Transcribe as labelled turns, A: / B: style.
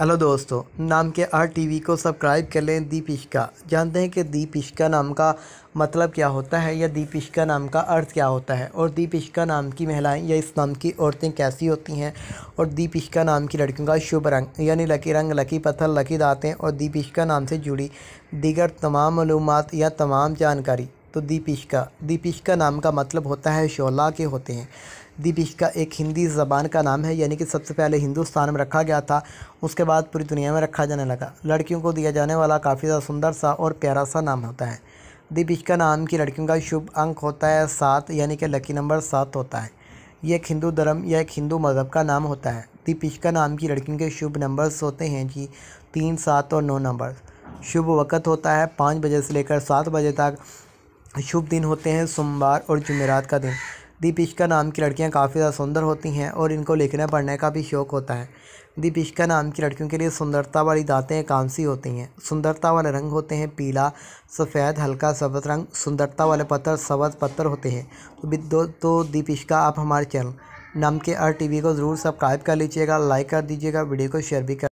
A: hello दोस्तों नाम के आर टीवी को सब्सक्राइब कर लें दीपिशिका जानते हैं कि दीपिशिका नाम का मतलब क्या होता है या दीपिशिका नाम का अर्थ क्या होता है और दीपिशिका नाम की महिलाएं या इस नाम की औरतें कैसी होती हैं और दीपिशका नाम की लड़कियों का शुभ रंग यानी लकी रंग लकी पत्थर लकी दातें और दीपिशका नाम से जुड़ी दीगर तमाम मालूम या तमाम जानकारी तो दीपिशिका दीपिशिका नाम का मतलब होता है शोला के होते हैं दीपिका एक हिंदी ज़बान का नाम है यानी कि सबसे पहले हिंदुस्तान में रखा गया था उसके बाद पूरी दुनिया में रखा जाने लगा लड़कियों को दिया जाने वाला काफ़ी ज़्यादा सुंदर सा और प्यारा सा नाम होता है दीपिका नाम की लड़कियों का शुभ अंक होता है सात यानी कि लकी नंबर सात होता है यह एक हिंदू धर्म या एक हिंदू मज़हब का नाम होता है दीपिका नाम की लड़कियों के शुभ नंबर्स होते हैं जी तीन सात और नौ नंबर शुभ वक़्त होता है पाँच बजे से लेकर सात बजे तक शुभ दिन होते हैं सोमवार और जुमेरात का दिन दीपिशिका नाम की लड़कियां काफ़ी ज़्यादा सुंदर होती हैं और इनको लिखने पढ़ने का भी शौक़ होता है दीपिशिका नाम की लड़कियों के लिए सुंदरता वाली दाँतें कांसी होती हैं सुंदरता वाले रंग होते हैं पीला सफ़ेद हल्का सबज रंग सुंदरता वाले पत्थर सबज पत्थर होते हैं तो दो तो दीपिशिका आप हमारे चैनल नाम के आर वी को ज़रूर सब्सक्राइब कर लीजिएगा लाइक कर दीजिएगा वीडियो को शेयर भी कर